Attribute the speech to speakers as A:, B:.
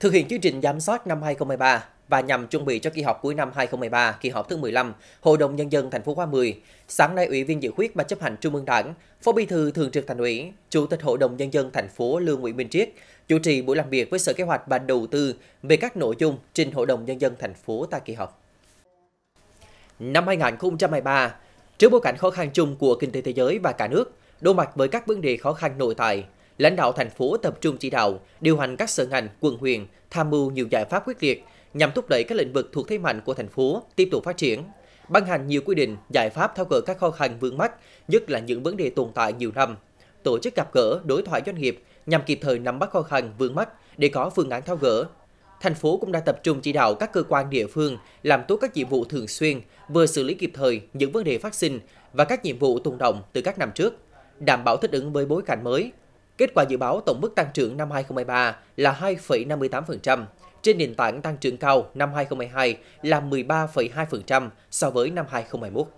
A: Thực hiện chương trình giám sát năm 2013 và nhằm chuẩn bị cho kỳ họp cuối năm 2013, kỳ họp thứ 15, Hội đồng Nhân dân thành phố Khóa 10, sáng nay Ủy viên Dự khuyết Ban chấp hành Trung ương Đảng, Phó Bí thư Thường trực Thành ủy, Chủ tịch Hội đồng Nhân dân thành phố Lương Nguyễn Minh Triết chủ trì buổi làm việc với Sở Kế hoạch và Đầu tư về các nội dung trình Hội đồng Nhân dân thành phố tại kỳ họp. Năm 2023, trước bối cảnh khó khăn chung của kinh tế thế giới và cả nước, đối mặt với các vấn đề khó khăn nội tại, lãnh đạo thành phố tập trung chỉ đạo, điều hành các sở ngành, quận huyện, tham mưu nhiều giải pháp quyết liệt nhằm thúc đẩy các lĩnh vực thuộc thế mạnh của thành phố tiếp tục phát triển, ban hành nhiều quy định, giải pháp tháo gỡ các khó khăn vướng mắt, nhất là những vấn đề tồn tại nhiều năm, tổ chức gặp gỡ, đối thoại doanh nghiệp nhằm kịp thời nắm bắt khó khăn vướng mắt để có phương án tháo gỡ. Thành phố cũng đã tập trung chỉ đạo các cơ quan địa phương làm tốt các nhiệm vụ thường xuyên, vừa xử lý kịp thời những vấn đề phát sinh và các nhiệm vụ tồn động từ các năm trước, đảm bảo thích ứng với bối cảnh mới, Kết quả dự báo tổng mức tăng trưởng năm 2023 là 2,58%, trên nền tảng tăng trưởng cao năm 2022 là 13,2% so với năm 2021.